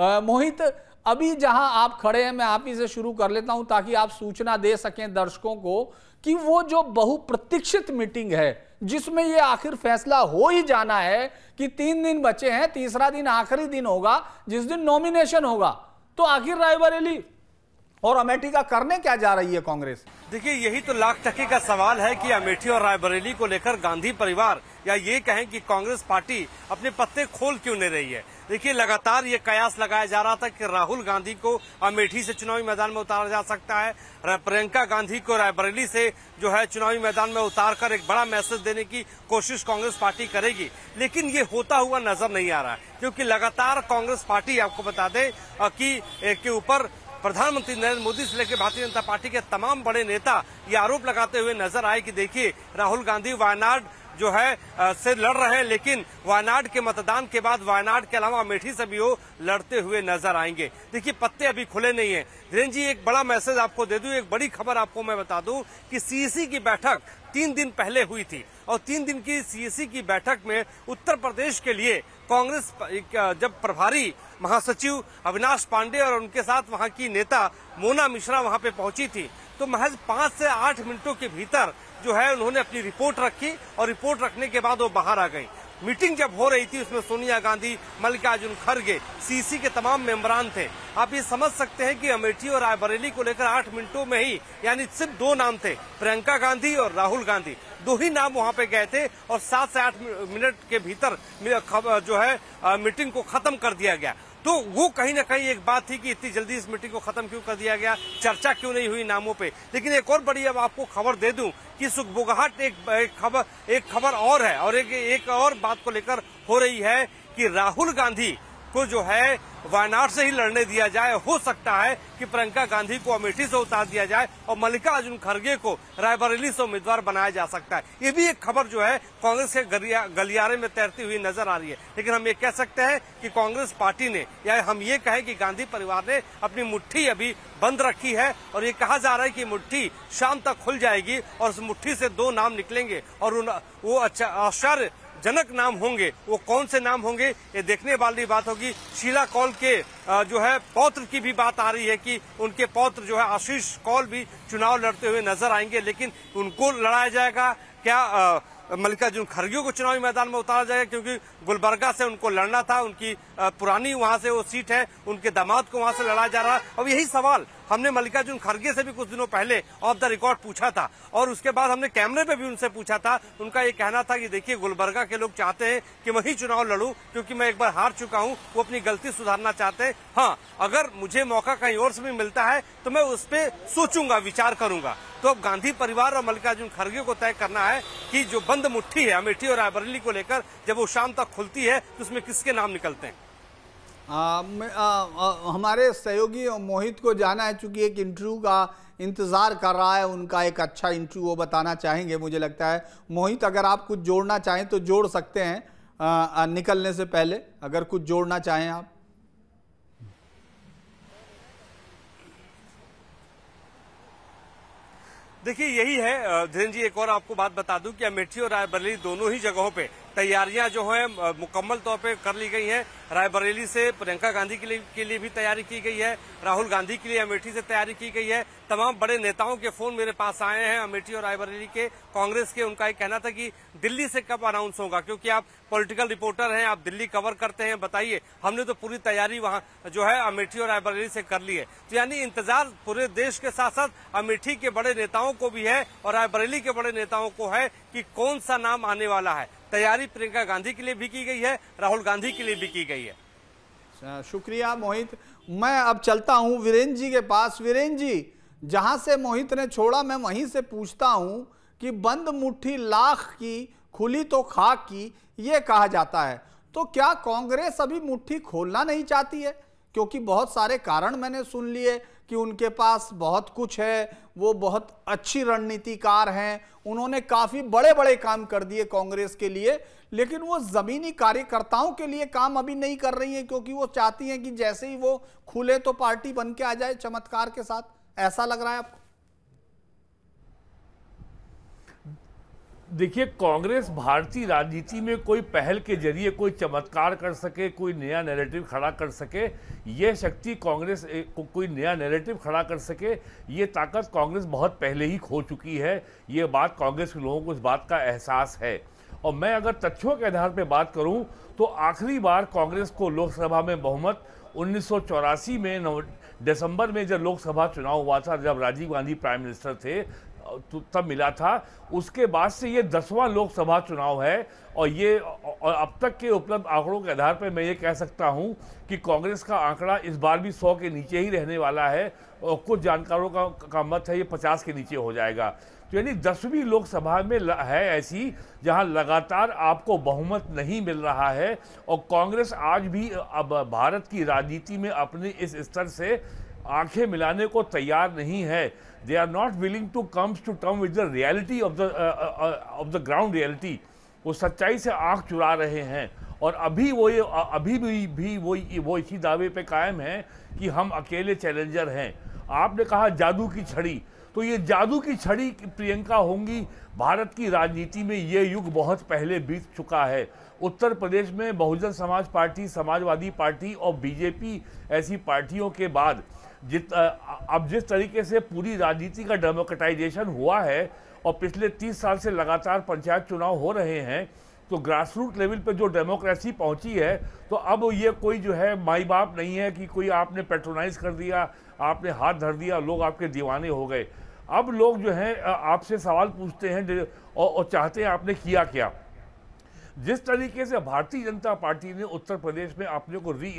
मोहित अभी जहां आप खड़े हैं मैं आप ही से शुरू कर लेता हूं ताकि आप सूचना दे सकें दर्शकों को कि वो जो बहुप्रतीक्षित मीटिंग है जिसमें ये आखिर फैसला हो ही जाना है कि तीन दिन बचे हैं तीसरा दिन आखिरी दिन होगा जिस दिन नॉमिनेशन होगा तो आखिर रायबरेली और अमेठी का करने क्या जा रही है कांग्रेस देखिए यही तो लाख टके का सवाल है कि अमेठी और रायबरेली को लेकर गांधी परिवार या ये कहें कि कांग्रेस पार्टी अपने पत्ते खोल क्यों नहीं रही है देखिए लगातार ये कयास लगाया जा रहा था कि राहुल गांधी को अमेठी से चुनावी मैदान में उतारा जा सकता है प्रियंका गांधी को रायबरेली से जो है चुनावी मैदान में उतार कर एक बड़ा मैसेज देने की कोशिश कांग्रेस पार्टी करेगी लेकिन ये होता हुआ नजर नहीं आ रहा है क्योंकि लगातार कांग्रेस पार्टी आपको बता दें कि के ऊपर प्रधानमंत्री नरेंद्र मोदी से लेकर भारतीय जनता पार्टी के तमाम बड़े नेता ये आरोप लगाते हुए नजर आए कि देखिए राहुल गांधी वायनाड जो है से लड़ रहे हैं लेकिन वायनाड के मतदान के बाद वायनाड के अलावा अमेठी से भी वो लड़ते हुए नजर आएंगे देखिए पत्ते अभी खुले नहीं है धीरेन्द्र जी एक बड़ा मैसेज आपको दे दूं एक बड़ी खबर आपको मैं बता दूं कि सीसी की बैठक तीन दिन पहले हुई थी और तीन दिन की सीएसी की बैठक में उत्तर प्रदेश के लिए कांग्रेस जब प्रभारी महासचिव अविनाश पांडे और उनके साथ वहां की नेता मोना मिश्रा वहां पे पहुंची थी तो महज पांच से आठ मिनटों के भीतर जो है उन्होंने अपनी रिपोर्ट रखी और रिपोर्ट रखने के बाद वो बाहर आ गई मीटिंग जब हो रही थी उसमें सोनिया गांधी मल्लिकार्जुन खड़गे सीसी के तमाम मेंबरान थे आप ये समझ सकते हैं कि अमेठी और रायबरेली को लेकर आठ मिनटों में ही यानी सिर्फ दो नाम थे प्रियंका गांधी और राहुल गांधी दो ही नाम वहां पे गए थे और सात से आठ मिनट के भीतर जो है मीटिंग को खत्म कर दिया गया तो वो कहीं ना कहीं एक बात थी कि इतनी जल्दी इस मीटिंग को खत्म क्यों कर दिया गया चर्चा क्यों नहीं हुई नामों पर लेकिन एक और बड़ी अब आपको खबर दे दूं कि सुखबुगाहट एक खबर एक खबर और है और एक, एक और बात को लेकर हो रही है कि राहुल गांधी को जो है वायनाड से ही लड़ने दिया जाए हो सकता है कि प्रियंका गांधी को अमेठी से उतार दिया जाए और मल्लिकार्जुन खड़गे को रायबरेली से उम्मीदवार बनाया जा सकता है ये भी एक खबर जो है कांग्रेस के गलियारे में तैरती हुई नजर आ रही है लेकिन हम ये कह सकते हैं कि कांग्रेस पार्टी ने या हम ये कहें कि गांधी परिवार ने अपनी मुठ्ठी अभी बंद रखी है और ये कहा जा रहा है कि मुठ्ठी शाम तक खुल जाएगी और उस मुठ्ठी से दो नाम निकलेंगे और उन, वो अच्छा आश्चर्य जनक नाम होंगे वो कौन से नाम होंगे ये देखने वाली बात होगी शीला कौल के जो है पौत्र की भी बात आ रही है कि उनके पौत्र जो है आशीष कौल भी चुनाव लड़ते हुए नजर आएंगे लेकिन उनको लड़ाया जाएगा क्या मल्लिकार्जुन खड़गे को चुनावी मैदान में उतारा जाएगा क्योंकि गुलबर्गा से उनको लड़ना था उनकी पुरानी वहां से वो सीट है उनके दामाद को वहां से लड़ा जा रहा है अब यही सवाल हमने मल्लिकार्जुन खड़गे से भी कुछ दिनों पहले ऑफ द रिकॉर्ड पूछा था और उसके बाद हमने कैमरे पे भी उनसे पूछा था उनका ये कहना था कि देखिए गुलबर्गा के लोग चाहते हैं कि वही चुनाव लड़ू क्योंकि मैं एक बार हार चुका हूँ वो अपनी गलती सुधारना चाहते हैं हाँ अगर मुझे मौका कहीं और से भी मिलता है तो मैं उस पर सोचूंगा विचार करूंगा तो अब गांधी परिवार और मल्लिकार्जुन खड़गे को तय करना है कि जो बंद मुठ्ठी है अमेठी और रायबरेली को लेकर जब वो शाम तक खुलती है तो उसमें किसके नाम निकलते हैं आ, आ, आ, हमारे सहयोगी मोहित को जाना है चूँकि एक इंटरव्यू का इंतज़ार कर रहा है उनका एक अच्छा इंटरव्यू वो बताना चाहेंगे मुझे लगता है मोहित अगर आप कुछ जोड़ना चाहें तो जोड़ सकते हैं आ, निकलने से पहले अगर कुछ जोड़ना चाहें आप देखिए यही है धीरेन्द्र जी एक और आपको बात बता दूं कि अमेठी और रायबरेली दोनों ही जगहों पे तैयारियां जो है मुकम्मल तौर पर कर ली गई हैं रायबरेली से प्रियंका गांधी के लिए के लिए भी तैयारी की गई है राहुल गांधी के लिए अमेठी से तैयारी की गई है तमाम बड़े नेताओं के फोन मेरे पास आए हैं अमेठी और रायबरेली के कांग्रेस के उनका एक कहना था कि दिल्ली से कब अनाउंस होगा क्योंकि आप पॉलिटिकल रिपोर्टर हैं आप दिल्ली कवर करते हैं बताइए हमने तो पूरी तैयारी वहाँ जो है अमेठी और रायबरेली से कर ली है तो यानी इंतजार पूरे देश के साथ साथ अमेठी के बड़े नेताओं को भी है और रायबरेली के बड़े नेताओं को है कि कौन सा नाम आने वाला है तैयारी प्रियंका गांधी के लिए भी की गई है राहुल गांधी के लिए भी की गई है अच्छा, शुक्रिया मोहित मैं अब चलता हूँ वीरेंद्र जी के पास वीरेंद्र जी जहां से मोहित ने छोड़ा मैं वहीं से पूछता हूँ कि बंद मुट्ठी लाख की खुली तो खाक की ये कहा जाता है तो क्या कांग्रेस अभी मुट्ठी खोलना नहीं चाहती है क्योंकि बहुत सारे कारण मैंने सुन लिए कि उनके पास बहुत कुछ है वो बहुत अच्छी रणनीतिकार हैं उन्होंने काफ़ी बड़े बड़े काम कर दिए कांग्रेस के लिए लेकिन वो ज़मीनी कार्यकर्ताओं के लिए काम अभी नहीं कर रही हैं क्योंकि वो चाहती हैं कि जैसे ही वो खुले तो पार्टी बन के आ जाए चमत्कार के साथ ऐसा लग रहा है आपको देखिए कांग्रेस भारतीय राजनीति में कोई पहल के जरिए कोई चमत्कार कर सके कोई नया नैरेटिव खड़ा कर सके ये शक्ति कांग्रेस को कोई नया नैरेटिव खड़ा कर सके ये ताकत कांग्रेस बहुत पहले ही खो चुकी है ये बात कांग्रेस के लोगों को इस बात का एहसास है और मैं अगर तथ्यों के आधार पर बात करूं तो आखिरी बार कांग्रेस को लोकसभा में बहुमत उन्नीस में दिसंबर में जब लोकसभा चुनाव हुआ था जब राजीव गांधी प्राइम मिनिस्टर थे तब मिला था उसके बाद से ये दसवां लोकसभा चुनाव है और ये और अब तक के उपलब्ध आंकड़ों के आधार पर मैं ये कह सकता हूँ कि कांग्रेस का आंकड़ा इस बार भी सौ के नीचे ही रहने वाला है और कुछ जानकारों का, का मत है ये पचास के नीचे हो जाएगा तो यानी दसवीं लोकसभा में है ऐसी जहाँ लगातार आपको बहुमत नहीं मिल रहा है और कांग्रेस आज भी अब भारत की राजनीति में अपने इस स्तर से आंखें मिलाने को तैयार नहीं है they are not willing to comes to term with the reality of the uh, uh, uh, of the ground reality वो सच्चाई से आँख चुरा रहे हैं और अभी वो ये अभी भी भी वो वो इसी दावे पे कायम हैं कि हम अकेले चैलेंजर हैं आपने कहा जादू की छड़ी तो ये जादू की छड़ी प्रियंका होंगी भारत की राजनीति में ये युग बहुत पहले बीत चुका है उत्तर प्रदेश में बहुजन समाज पार्टी समाजवादी पार्टी और बीजेपी ऐसी पार्टियों के बाद जित अब जिस तरीके से पूरी राजनीति का डेमोक्रेटाइजेशन हुआ है और पिछले तीस साल से लगातार पंचायत चुनाव हो रहे हैं तो ग्रासरूट लेवल पे जो डेमोक्रेसी पहुंची है तो अब ये कोई जो है माई बाप नहीं है कि कोई आपने पेट्रोनाइज कर दिया आपने हाथ धर दिया लोग आपके दीवाने हो गए अब लोग जो हैं आपसे सवाल पूछते हैं और चाहते हैं आपने किया क्या जिस तरीके से भारतीय जनता पार्टी ने उत्तर प्रदेश में अपने को री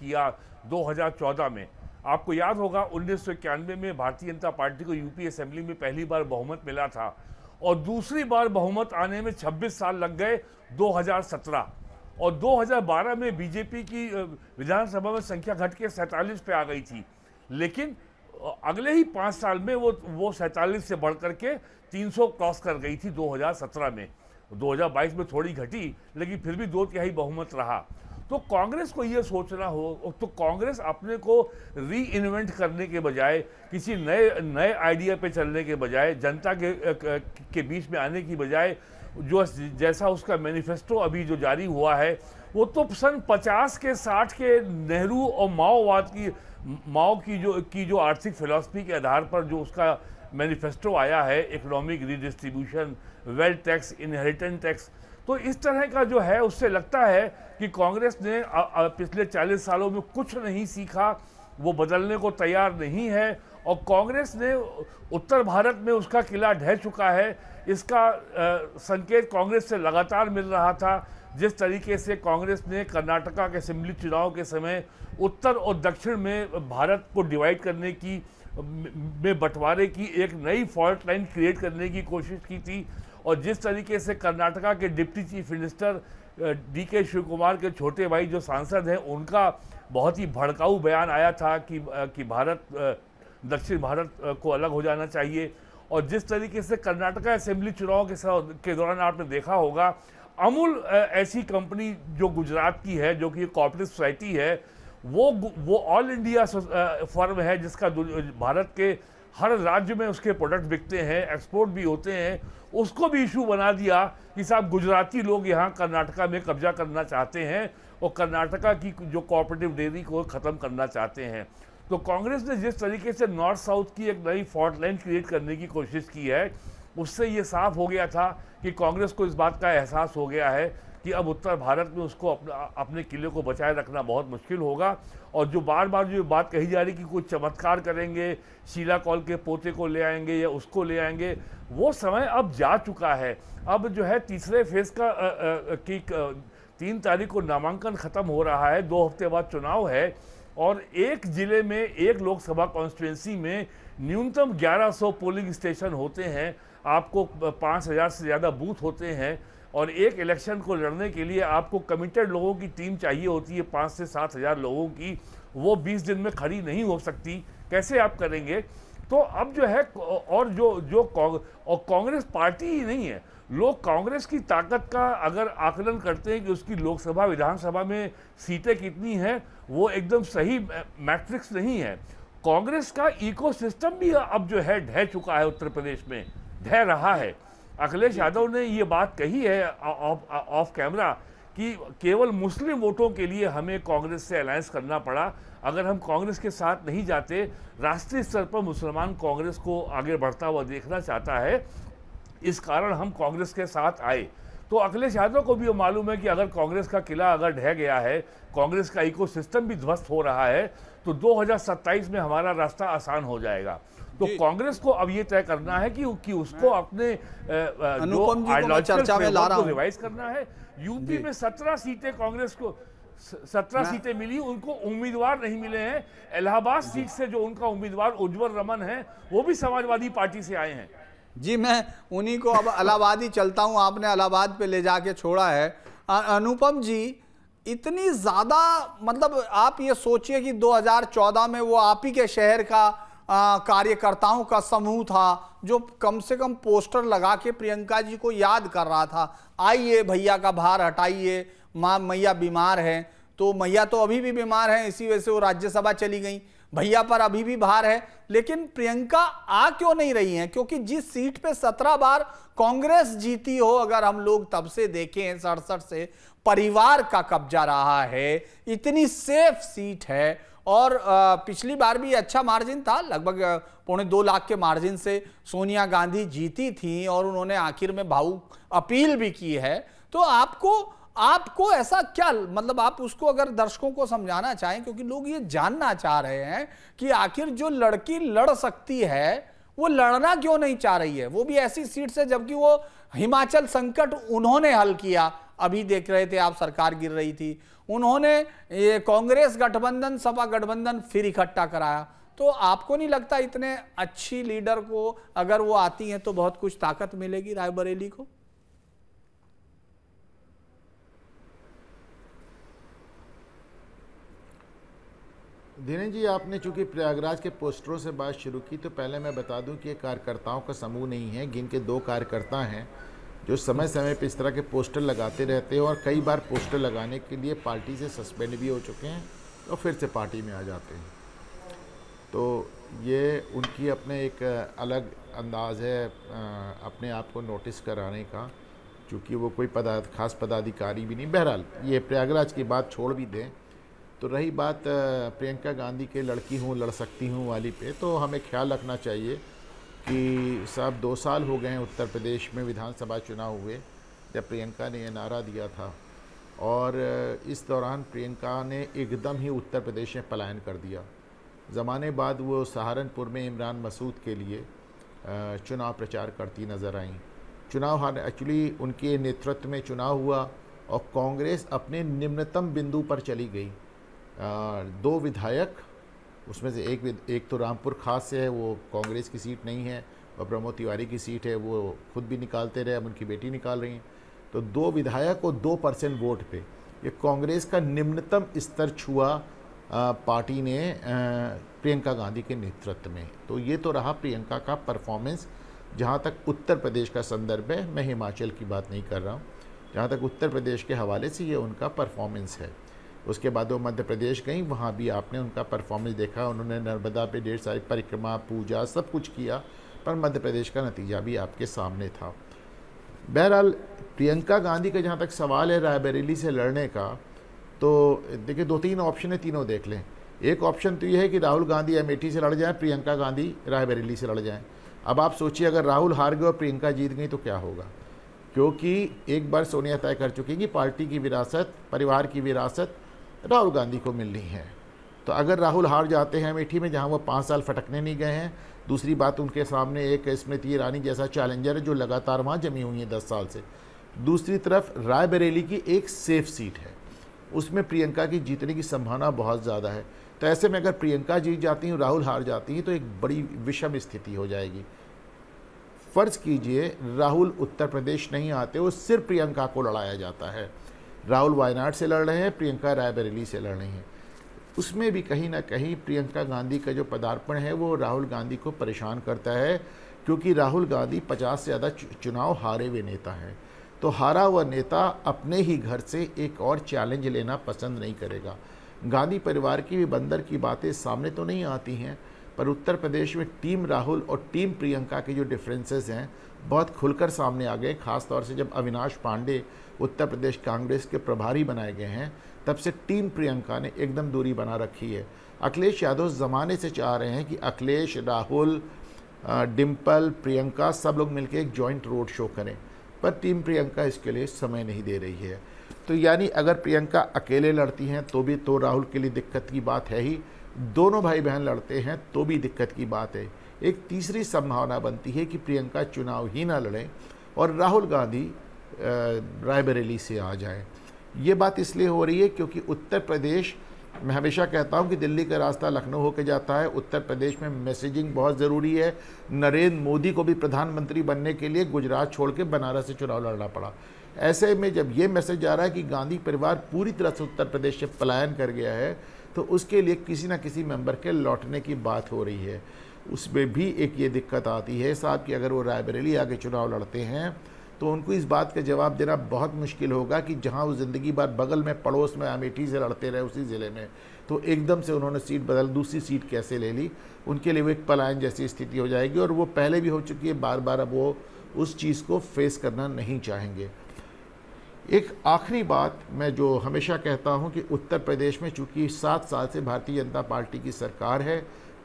किया 2014 में आपको याद होगा उन्नीस में भारतीय जनता पार्टी को यूपी असेंबली में पहली बार बहुमत मिला था और दूसरी बार बहुमत आने में 26 साल लग गए 2017 और 2012 में बीजेपी की विधानसभा में संख्या घट के सैंतालीस पे आ गई थी लेकिन अगले ही पाँच साल में वो वो सैंतालीस से बढ़ करके 300 क्रॉस कर गई थी 2017 में 2022 में थोड़ी घटी लेकिन फिर भी दो तिहाई बहुमत रहा तो कांग्रेस को ये सोचना हो तो कांग्रेस अपने को री इन्वेंट करने के बजाय किसी नए नए आइडिया पे चलने के बजाय जनता के के बीच में आने की बजाय जो जैसा उसका मैनिफेस्टो अभी जो जारी हुआ है वो तो सन पचास के साठ के नेहरू और माओवाद की माओ की जो की जो आर्थिक फिलासफी के आधार पर जो उसका मैनिफेस्टो आया है economic redistribution wealth tax inheritance tax तो इस तरह का जो है उससे लगता है कि कांग्रेस ने पिछले 40 सालों में कुछ नहीं सीखा वो बदलने को तैयार नहीं है और कांग्रेस ने उत्तर भारत में उसका किला ढह चुका है इसका संकेत कांग्रेस से लगातार मिल रहा था जिस तरीके से कांग्रेस ने कर्नाटका के असेंबली चुनाव के समय उत्तर और दक्षिण में भारत को डिवाइड करने की में बंटवारे की एक नई फॉल्ट लाइन क्रिएट करने की कोशिश की थी और जिस तरीके से कर्नाटका के डिप्टी चीफ मिनिस्टर डी के शिव कुमार के छोटे भाई जो सांसद हैं उनका बहुत ही भड़काऊ बयान आया था कि कि भारत दक्षिण भारत को अलग हो जाना चाहिए और जिस तरीके से कर्नाटका असेंबली चुनाव के के दौरान आपने देखा होगा अमूल ऐसी कंपनी जो गुजरात की है जो कि कॉपरेटिव सोसाइटी है वो वो ऑल इंडिया फर्म है जिसका भारत के हर राज्य में उसके प्रोडक्ट बिकते हैं एक्सपोर्ट भी होते हैं उसको भी इशू बना दिया कि साहब गुजराती लोग यहाँ कर्नाटका में कब्जा करना चाहते हैं और कर्नाटका की जो कोऑपरेटिव डेयरी को ख़त्म करना चाहते हैं तो कांग्रेस ने जिस तरीके से नॉर्थ साउथ की एक नई फॉर्ट लाइन क्रिएट करने की कोशिश की है उससे ये साफ हो गया था कि कांग्रेस को इस बात का एहसास हो गया है कि अब उत्तर भारत में उसको अपना अपने किले को बचाए रखना बहुत मुश्किल होगा और जो बार बार जो बात कही जा रही कि कोई चमत्कार करेंगे शीला कौल के पोते को ले आएंगे या उसको ले आएंगे वो समय अब जा चुका है अब जो है तीसरे फेज का कि तीन तारीख को नामांकन ख़त्म हो रहा है दो हफ्ते बाद चुनाव है और एक ज़िले में एक लोकसभा कॉन्स्टिट्यूंसी में न्यूनतम 1100 पोलिंग स्टेशन होते हैं आपको 5000 से ज़्यादा बूथ होते हैं और एक इलेक्शन को लड़ने के लिए आपको कमिटेड लोगों की टीम चाहिए होती है पाँच से सात हज़ार लोगों की वो बीस दिन में खड़ी नहीं हो सकती कैसे आप करेंगे तो अब जो है और जो जो और कांग्रेस पार्टी ही नहीं है लोग कांग्रेस की ताकत का अगर आकलन करते हैं कि उसकी लोकसभा विधानसभा में सीटें कितनी हैं वो एकदम सही मैट्रिक्स नहीं है कांग्रेस का इकोसिस्टम भी अब जो है ढह चुका है उत्तर प्रदेश में ढह रहा है अखिलेश यादव ने ये बात कही है ऑफ कैमरा कि केवल मुस्लिम वोटों के लिए हमें कांग्रेस से अलायंस करना पड़ा अगर हम कांग्रेस के साथ नहीं जाते राष्ट्रीय स्तर पर मुसलमान कांग्रेस को आगे बढ़ता हुआ देखना चाहता है इस कारण हम कांग्रेस के साथ आए तो अखिलेश यादव को भी मालूम है कि अगर कांग्रेस का किला अगर ढह गया है कांग्रेस का इकोसिस्टम भी ध्वस्त हो रहा है तो 2027 में हमारा रास्ता आसान हो जाएगा तो कांग्रेस को अब ये तय करना है कि, कि उसको अपने चर्चा में ला रहा रिवाइज करना है यूपी में सत्रह सीटें कांग्रेस को सत्रह सीटें मिली उनको उम्मीदवार नहीं मिले हैं इलाहाबाद सीट से जो उनका उम्मीदवार उज्जवल रमन है वो भी समाजवादी पार्टी से आए हैं जी मैं उन्हीं को अब इलाहाबाद ही चलता हूं आपने इलाहाबाद पे ले जाके छोड़ा है अनुपम जी इतनी ज़्यादा मतलब आप ये सोचिए कि 2014 में वो आप ही के शहर का कार्यकर्ताओं का समूह था जो कम से कम पोस्टर लगा के प्रियंका जी को याद कर रहा था आइए भैया का भार हटाइए माँ मैया बीमार हैं तो मैया तो अभी भी बीमार हैं इसी वजह से वो राज्यसभा चली गई भैया पर अभी भी भार है लेकिन प्रियंका आ क्यों नहीं रही हैं क्योंकि जिस सीट पे सत्रह बार कांग्रेस जीती हो अगर हम लोग तब से देखे हैं सड़सठ से परिवार का कब्जा रहा है इतनी सेफ सीट है और पिछली बार भी अच्छा मार्जिन था लगभग पौने दो लाख के मार्जिन से सोनिया गांधी जीती थी और उन्होंने आखिर में भावुक अपील भी की है तो आपको आपको ऐसा क्या मतलब आप उसको अगर दर्शकों को समझाना चाहें क्योंकि लोग ये जानना चाह रहे हैं कि आखिर जो लड़की लड़ सकती है वो लड़ना क्यों नहीं चाह रही है वो भी ऐसी सीट से जबकि वो हिमाचल संकट उन्होंने हल किया अभी देख रहे थे आप सरकार गिर रही थी उन्होंने ये कांग्रेस गठबंधन सपा गठबंधन फिर इकट्ठा कराया तो आपको नहीं लगता इतने अच्छी लीडर को अगर वो आती हैं तो बहुत कुछ ताकत मिलेगी रायबरेली को धीरेन जी आपने चूंकि प्रयागराज के पोस्टरों से बात शुरू की तो पहले मैं बता दूं कि ये कार्यकर्ताओं का समूह नहीं है जिनके दो कार्यकर्ता हैं जो समय समय पर इस तरह के पोस्टर लगाते रहते हैं और कई बार पोस्टर लगाने के लिए पार्टी से सस्पेंड भी हो चुके हैं और फिर से पार्टी में आ जाते हैं तो ये उनकी अपने एक अलग अंदाज है अपने आप को नोटिस कराने का चूँकि वो कोई पदा खास पदाधिकारी भी नहीं बहरहाल ये प्रयागराज की बात छोड़ भी दें तो रही बात प्रियंका गांधी के लड़की हूँ लड़ सकती हूँ वाली पे तो हमें ख्याल रखना चाहिए कि साहब दो साल हो गए हैं उत्तर प्रदेश में विधानसभा चुनाव हुए जब प्रियंका ने यह नारा दिया था और इस दौरान प्रियंका ने एकदम ही उत्तर प्रदेश में पलायन कर दिया ज़माने बाद वो सहारनपुर में इमरान मसूद के लिए चुनाव प्रचार करती नज़र आई चुनाव हार एक्चुअली उनके नेतृत्व में चुनाव हुआ और कांग्रेस अपने निम्नतम बिंदु पर चली गई दो विधायक उसमें से एक एक तो रामपुर खास से है वो कांग्रेस की सीट नहीं है और प्रमोद तिवारी की सीट है वो खुद भी निकालते रहे अब उनकी बेटी निकाल रही हैं तो दो विधायक और दो परसेंट वोट पे ये कांग्रेस का निम्नतम स्तर छुआ पार्टी ने प्रियंका गांधी के नेतृत्व में तो ये तो रहा प्रियंका का परफॉर्मेंस जहाँ तक उत्तर प्रदेश का संदर्भ है मैं हिमाचल की बात नहीं कर रहा हूँ जहाँ तक उत्तर प्रदेश के हवाले से ये उनका परफॉर्मेंस है उसके बाद वो मध्य प्रदेश गई वहाँ भी आपने उनका परफॉर्मेंस देखा उन्होंने नर्मदा पे ढेर सारी परिक्रमा पूजा सब कुछ किया पर मध्य प्रदेश का नतीजा भी आपके सामने था बहरहाल प्रियंका गांधी का जहाँ तक सवाल है रायबरेली से लड़ने का तो देखिए दो तीन ऑप्शन है तीनों देख लें एक ऑप्शन तो ये है कि राहुल गांधी अमेठी से लड़ जाएं प्रियंका गांधी रायबरेली से लड़ जाएं अब आप सोचिए अगर राहुल हार गए और प्रियंका जीत गई तो क्या होगा क्योंकि एक बार सोनिया तय कर चुकी कि पार्टी की विरासत परिवार की विरासत राहुल गांधी को मिलनी है तो अगर राहुल हार जाते हैं अमेठी में जहाँ वो पाँच साल फटकने नहीं गए हैं दूसरी बात उनके सामने एक स्मृति ईरानी जैसा चैलेंजर है जो लगातार वहाँ जमी हुई है दस साल से दूसरी तरफ रायबरेली की एक सेफ सीट है उसमें प्रियंका की जीतने की संभावना बहुत ज़्यादा है तो ऐसे में अगर प्रियंका जीत जाती हैं राहुल हार जाती हैं तो एक बड़ी विषम स्थिति हो जाएगी फ़र्ज़ कीजिए राहुल उत्तर प्रदेश नहीं आते वो सिर्फ प्रियंका को लड़ाया जाता है राहुल वायनाड से लड़ रहे हैं प्रियंका रायबरेली से लड़ रही हैं उसमें भी कहीं ना कहीं प्रियंका गांधी का जो पदार्पण है वो राहुल गांधी को परेशान करता है क्योंकि राहुल गांधी 50 से ज़्यादा चुनाव हारे हुए नेता हैं तो हारा हुआ नेता अपने ही घर से एक और चैलेंज लेना पसंद नहीं करेगा गांधी परिवार की भी बंदर की बातें सामने तो नहीं आती हैं पर उत्तर प्रदेश में टीम राहुल और टीम प्रियंका के जो डिफरेंसेस हैं बहुत खुलकर सामने आ गए खासतौर से जब अविनाश पांडे उत्तर प्रदेश कांग्रेस के प्रभारी बनाए गए हैं तब से टीम प्रियंका ने एकदम दूरी बना रखी है अखिलेश यादव ज़माने से चाह रहे हैं कि अखिलेश राहुल डिम्पल प्रियंका सब लोग मिलकर एक जॉइंट रोड शो करें पर टीम प्रियंका इसके लिए समय नहीं दे रही है तो यानी अगर प्रियंका अकेले लड़ती हैं तो भी तो राहुल के लिए दिक्कत की बात है ही दोनों भाई बहन लड़ते हैं तो भी दिक्कत की बात है एक तीसरी संभावना बनती है कि प्रियंका चुनाव ही ना लड़ें और राहुल गांधी रायबरेली से आ जाएं ये बात इसलिए हो रही है क्योंकि उत्तर प्रदेश मैं हमेशा कहता हूँ कि दिल्ली का रास्ता लखनऊ होकर जाता है उत्तर प्रदेश में मैसेजिंग बहुत ज़रूरी है नरेंद्र मोदी को भी प्रधानमंत्री बनने के लिए गुजरात छोड़ के बनारस से चुनाव लड़ना पड़ा ऐसे में जब ये मैसेज जा रहा है कि गांधी परिवार पूरी तरह से उत्तर प्रदेश से पलायन कर गया है तो उसके लिए किसी न किसी मेंबर के लौटने की बात हो रही है उसमें भी एक ये दिक्कत आती है साहब कि अगर वो रायबरेली आगे चुनाव लड़ते हैं तो उनको इस बात का जवाब देना बहुत मुश्किल होगा कि जहाँ वो ज़िंदगी भर बगल में पड़ोस में अमेठी से लड़ते रहे उसी ज़िले में तो एकदम से उन्होंने सीट बदल दूसरी सीट कैसे ले ली उनके लिए वो एक पलायन जैसी स्थिति हो जाएगी और वो पहले भी हो चुकी है बार बार अब वो उस चीज़ को फेस करना नहीं चाहेंगे एक आखिरी बात मैं जो हमेशा कहता हूं कि उत्तर प्रदेश में चूंकि सात साल से भारतीय जनता पार्टी की सरकार है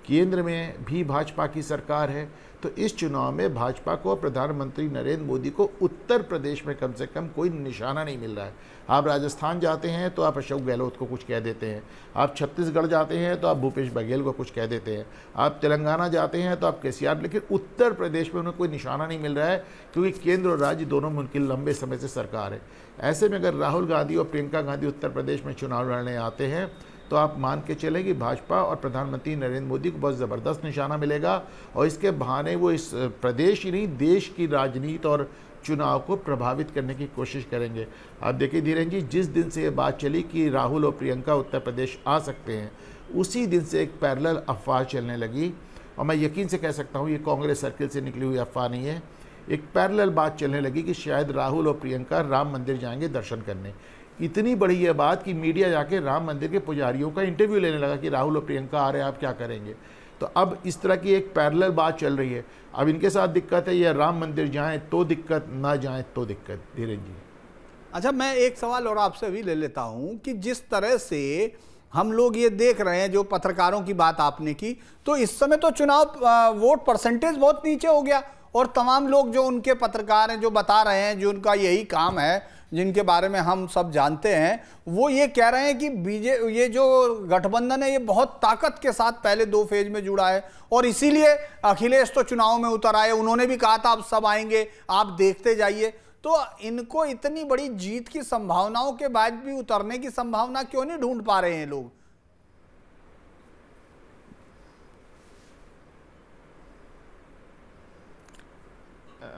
केंद्र में भी भाजपा की सरकार है तो इस चुनाव में भाजपा को प्रधानमंत्री नरेंद्र मोदी को उत्तर प्रदेश में कम से कम कोई निशाना नहीं मिल रहा है आप राजस्थान जाते हैं तो आप अशोक गहलोत को कुछ कह देते हैं आप छत्तीसगढ़ जाते हैं तो आप भूपेश बघेल को कुछ कह देते हैं आप तेलंगाना जाते हैं तो आप के लेकिन उत्तर प्रदेश में उन्हें कोई निशाना नहीं मिल रहा है क्योंकि केंद्र और राज्य दोनों में उनकी लंबे समय से सरकार है ऐसे में अगर राहुल गांधी और प्रियंका गांधी उत्तर प्रदेश में चुनाव लड़ने आते हैं तो आप मान के चले कि भाजपा और प्रधानमंत्री नरेंद्र मोदी को बहुत ज़बरदस्त निशाना मिलेगा और इसके बहाने वो इस प्रदेश ही नहीं देश की राजनीति और चुनाव को प्रभावित करने की कोशिश करेंगे आप देखिए धीरेन जी जिस दिन से ये बात चली कि राहुल और प्रियंका उत्तर प्रदेश आ सकते हैं उसी दिन से एक पैरल अफवाह चलने लगी और मैं यकीन से कह सकता हूँ ये कांग्रेस सर्किल से निकली हुई अफवाह नहीं है एक पैरल बात चलने लगी कि शायद राहुल और प्रियंका राम मंदिर जाएंगे दर्शन करने इतनी बड़ी यह बात कि मीडिया जाके राम मंदिर के पुजारियों का इंटरव्यू लेने लगा कि राहुल और प्रियंका आ रहे हैं आप क्या करेंगे तो अब इस तरह की एक पैरल बात चल रही है अब इनके साथ दिक्कत है या राम मंदिर जाएँ तो दिक्कत ना जाए तो दिक्कत धीरेन्द्र जी अच्छा मैं एक सवाल और आपसे भी ले लेता हूँ कि जिस तरह से हम लोग ये देख रहे हैं जो पत्रकारों की बात आपने की तो इस समय तो चुनाव वोट परसेंटेज बहुत नीचे हो गया और तमाम लोग जो उनके पत्रकार हैं जो बता रहे हैं जो उनका यही काम है जिनके बारे में हम सब जानते हैं वो ये कह रहे हैं कि बीजे ये जो गठबंधन है ये बहुत ताकत के साथ पहले दो फेज में जुड़ा है और इसीलिए अखिलेश तो चुनाव में उतर आए उन्होंने भी कहा था आप सब आएंगे आप देखते जाइए तो इनको इतनी बड़ी जीत की संभावनाओं के बाद भी उतरने की संभावना क्यों नहीं ढूंढ पा रहे हैं लोग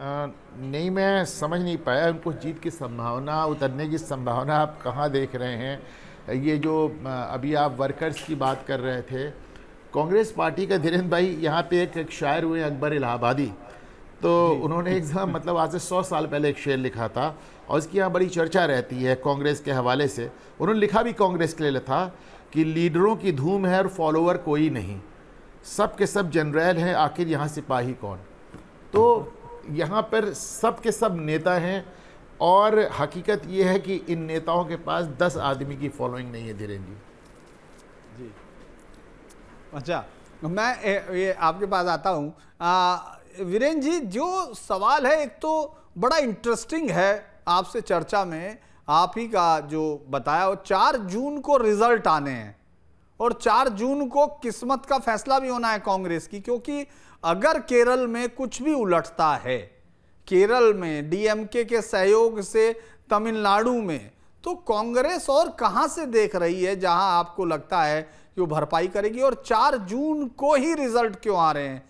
आ... नहीं मैं समझ नहीं पाया उनको जीत की संभावना उतरने की संभावना आप कहाँ देख रहे हैं ये जो अभी आप वर्कर्स की बात कर रहे थे कांग्रेस पार्टी का धीरेन्द्र भाई यहाँ पे एक, एक शायर हुए अकबर इलाहाबादी तो उन्होंने एक मतलब आज से सौ साल पहले एक शेर लिखा था और उसकी यहाँ बड़ी चर्चा रहती है कांग्रेस के हवाले से उन्होंने लिखा भी कांग्रेस के लिए था कि लीडरों की धूम है और फॉलोअर कोई नहीं सब के सब जनरल हैं आखिर यहाँ सिपाही कौन तो यहाँ पर सब के सब नेता हैं और हकीकत ये है कि इन नेताओं के पास दस आदमी की फॉलोइंग नहीं है धीरेन जी जी अच्छा मैं ए, ये आपके पास आता हूँ वीरेन जी जो सवाल है एक तो बड़ा इंटरेस्टिंग है आपसे चर्चा में आप ही का जो बताया वो चार जून को रिजल्ट आने हैं और चार जून को किस्मत का फैसला भी होना है कांग्रेस की क्योंकि अगर केरल में कुछ भी उलटता है केरल में डीएमके के सहयोग से तमिलनाडु में तो कांग्रेस और कहां से देख रही है जहां आपको लगता है कि वो भरपाई करेगी और 4 जून को ही रिजल्ट क्यों आ रहे हैं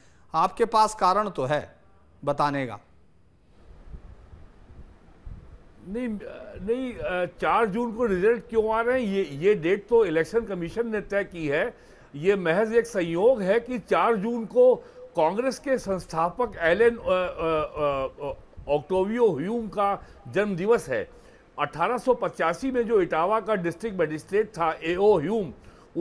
आपके पास कारण तो है बताने का नहीं नहीं चार जून को रिजल्ट क्यों आ रहे हैं ये ये डेट तो इलेक्शन कमीशन ने तय की है ये महज एक संयोग है कि चार जून को कांग्रेस के संस्थापक एलेन ऑक्टोवियो ह्यूम का जन्म दिवस है अठारह में जो इटावा का डिस्ट्रिक्ट मजिस्ट्रेट था ए ओ ह्यूम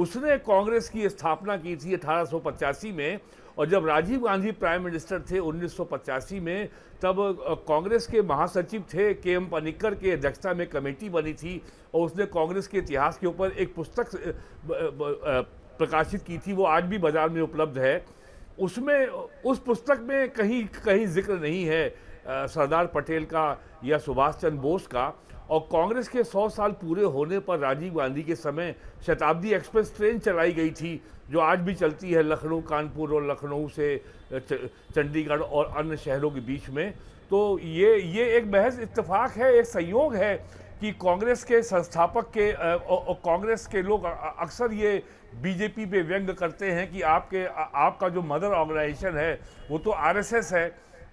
उसने कांग्रेस की स्थापना की थी अठारह में और जब राजीव गांधी प्राइम मिनिस्टर थे उन्नीस में तब कांग्रेस के महासचिव थे के एम पनिक्कर के अध्यक्षता में कमेटी बनी थी और उसने कांग्रेस के इतिहास के ऊपर एक पुस्तक प्रकाशित की थी वो आज भी बाजार में उपलब्ध है उसमें उस पुस्तक में कहीं कहीं जिक्र नहीं है सरदार पटेल का या सुभाष चंद्र बोस का और कांग्रेस के 100 साल पूरे होने पर राजीव गांधी के समय शताब्दी एक्सप्रेस ट्रेन चलाई गई थी जो आज भी चलती है लखनऊ कानपुर और लखनऊ से चंडीगढ़ और अन्य शहरों के बीच में तो ये ये एक बहस इत्तेफाक है एक संयोग है कि कांग्रेस के संस्थापक के कांग्रेस के लोग अक्सर ये बीजेपी पे व्यंग करते हैं कि आपके आ, आपका जो मदर ऑर्गेनाइजेशन है वो तो आरएसएस है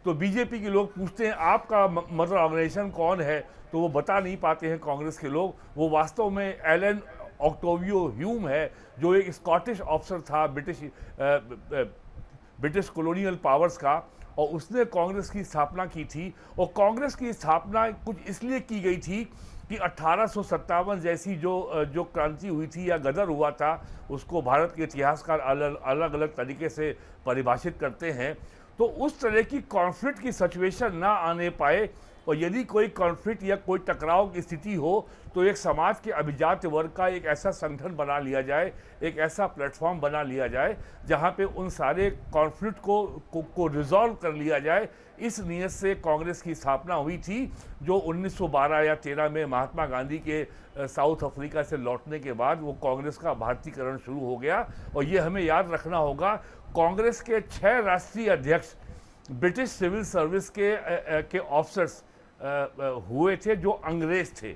तो बीजेपी के लोग पूछते हैं आपका मदर ऑर्गेनाइजेशन कौन है तो वो बता नहीं पाते हैं कांग्रेस के लोग वो वास्तव में एलन ऑक्टोवियो ह्यूम है जो एक स्कॉटिश ऑफिसर था ब्रिटिश ब्रिटिश कॉलोनियल पावर्स का और उसने कांग्रेस की स्थापना की थी और कांग्रेस की स्थापना कुछ इसलिए की गई थी कि अट्ठारह जैसी जो जो क्रांति हुई थी या गदर हुआ था उसको भारत के इतिहासकार अलग अलग अलग तरीके से परिभाषित करते हैं तो उस तरह की कॉन्फ्लिक्ट की सिचुएशन ना आने पाए और यदि कोई कॉन्फ्लिक्ट या कोई टकराव की स्थिति हो तो एक समाज के अभिजात वर्ग का एक ऐसा संगठन बना लिया जाए एक ऐसा प्लेटफॉर्म बना लिया जाए जहाँ पे उन सारे कॉन्फ्लिक्ट को को, को रिजॉल्व कर लिया जाए इस नीयत से कांग्रेस की स्थापना हुई थी जो 1912 या 13 में महात्मा गांधी के साउथ अफ्रीका से लौटने के बाद वो कांग्रेस का भारतीकरण शुरू हो गया और ये हमें याद रखना होगा कांग्रेस के छः राष्ट्रीय अध्यक्ष ब्रिटिश सिविल सर्विस के के ऑफिसर्स हुए थे जो अंग्रेज़ थे